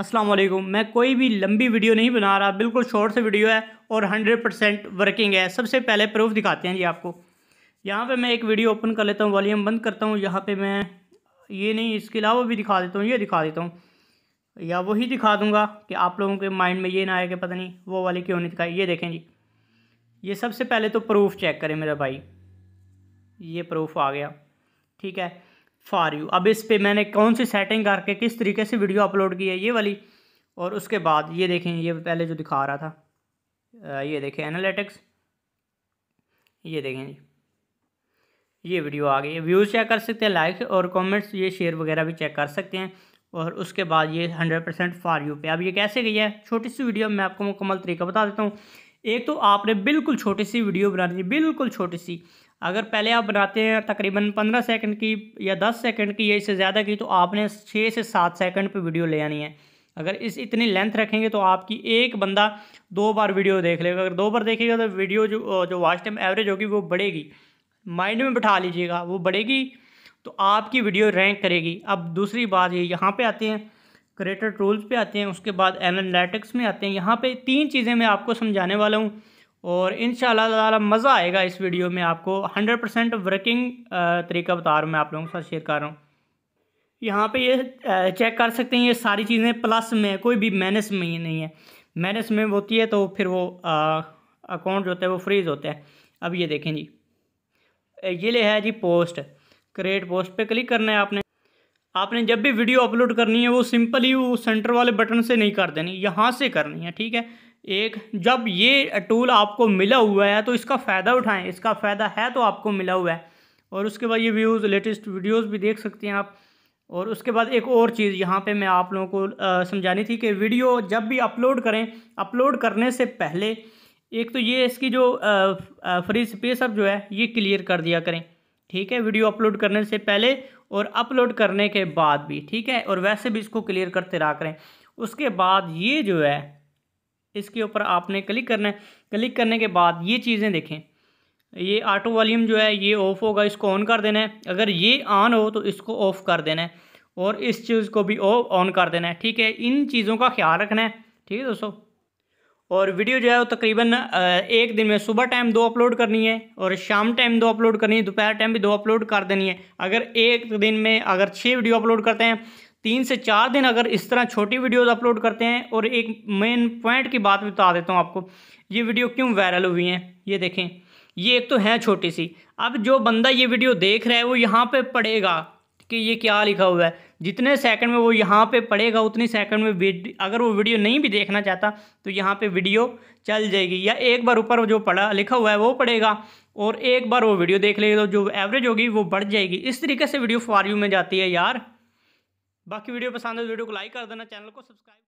असलम मैं कोई भी लंबी वीडियो नहीं बना रहा बिल्कुल शॉर्ट से वीडियो है और हंड्रेड परसेंट वर्किंग है सबसे पहले प्रूफ दिखाते हैं जी आपको यहाँ पे मैं एक वीडियो ओपन कर लेता हूँ वॉल्यूम बंद करता हूँ यहाँ पे मैं ये नहीं इसके अलावा भी दिखा देता हूँ ये दिखा देता हूँ या वही दिखा दूँगा कि आप लोगों के माइंड में ये ना आए कि पता नहीं वो वाली क्यों नहीं दिखाई ये देखें जी ये सबसे पहले तो प्रूफ चेक करें मेरा भाई ये प्रूफ आ गया ठीक है फॉर यू अब इस पर मैंने कौन सी सेटिंग करके किस तरीके से वीडियो अपलोड की है ये वाली और उसके बाद ये देखें ये पहले जो दिखा रहा था ये देखें एनालिटिक्स ये देखें जी ये वीडियो आ गई व्यूज़ चेक कर सकते हैं लाइक और कमेंट्स ये शेयर वगैरह भी चेक कर सकते हैं और उसके बाद ये हंड्रेड परसेंट फॉर यू पे अब ये कैसे गई है छोटी सी वीडियो मैं आपको मुकम्मल तरीका बता देता हूँ एक तो आपने बिल्कुल छोटी सी वीडियो बनानी है बिल्कुल छोटी सी अगर पहले आप बनाते हैं तकरीबन पंद्रह सेकंड की या दस सेकंड की या इससे ज़्यादा की तो आपने छः से सात सेकंड पे वीडियो ले आनी है अगर इस इतनी लेंथ रखेंगे तो आपकी एक बंदा दो बार वीडियो देख लेगा अगर दो बार देखेगा तो वीडियो जो जो वाच टाइम एवरेज होगी वो बढ़ेगी माइंड में बैठा लीजिएगा वो बढ़ेगी तो आपकी वीडियो रैंक करेगी अब दूसरी बात ये यहाँ पर आते हैं क्रिएटर टूल्स पर आते हैं उसके बाद एनालिटिक्स में आते हैं यहाँ पर तीन चीज़ें मैं आपको समझाने वाला हूँ और इन ताला मज़ा आएगा इस वीडियो में आपको हंड्रेड परसेंट वर्किंग तरीका बता रहा हूँ मैं आप लोगों के साथ शेयर कर रहा हूँ यहाँ पे ये चेक कर सकते हैं ये सारी चीज़ें प्लस में कोई भी माइनस में ही नहीं है माइनस में होती है तो फिर वो अकाउंट जो होता है वो फ्रीज़ होता है अब ये देखें जी ये ले है जी पोस्ट क्रिएट पोस्ट पर क्लिक करना है आपने आपने जब भी वीडियो अपलोड करनी है वो सिंपली वो सेंटर वाले बटन से नहीं कर देनी यहाँ से करनी है ठीक है एक जब ये टूल आपको मिला हुआ है तो इसका फ़ायदा उठाएं इसका फ़ायदा है तो आपको मिला हुआ है और उसके बाद ये व्यूज़ लेटेस्ट वीडियोस भी देख सकते हैं आप और उसके बाद एक और चीज़ यहाँ पे मैं आप लोगों को समझानी थी कि वीडियो जब भी अपलोड करें अपलोड करने से पहले एक तो ये इसकी जो फ्री स्पेस अब जो है ये क्लियर कर दिया करें ठीक है वीडियो अपलोड करने से पहले और अपलोड करने के बाद भी ठीक है और वैसे भी इसको क्लियर करते रहा करें उसके बाद ये जो है इसके ऊपर आपने क्लिक करना है क्लिक करने के बाद ये चीज़ें देखें ये ऑटो वॉल्यूम जो है ये ऑफ़ होगा इसको ऑन कर देना है अगर ये ऑन हो तो इसको ऑफ़ कर देना है और इस चीज़ को भी ऑन कर देना है ठीक है इन चीज़ों का ख्याल रखना है ठीक है दोस्तों और वीडियो जो है वो तकरीबन एक दिन में सुबह टाइम दो अपलोड करनी है और शाम टाइम दो अपलोड करनी है दोपहर टाइम भी दो अपलोड कर देनी है अगर एक दिन में अगर छः वीडियो अपलोड करते हैं तीन से चार दिन अगर इस तरह छोटी वीडियोस अपलोड करते हैं और एक मेन पॉइंट की बात भी बता देता हूँ आपको ये वीडियो क्यों वायरल हुई हैं ये देखें ये एक तो है छोटी सी अब जो बंदा ये वीडियो देख रहा है वो यहाँ पे पढ़ेगा कि ये क्या लिखा हुआ है जितने सेकंड में वो यहाँ पे पढ़ेगा उतनी सेकंड में अगर वो वीडियो नहीं भी देखना चाहता तो यहाँ पे वीडियो चल जाएगी या एक बार ऊपर जो पढ़ा लिखा हुआ है वो पढ़ेगा और एक बार वो वीडियो देख लेगा तो जो एवरेज होगी वो बढ़ जाएगी इस तरीके से वीडियो फॉर यू में जाती है यार बाकी वीडियो पसंद है तो वीडियो को लाइक कर देना चैनल को सब्सक्राइब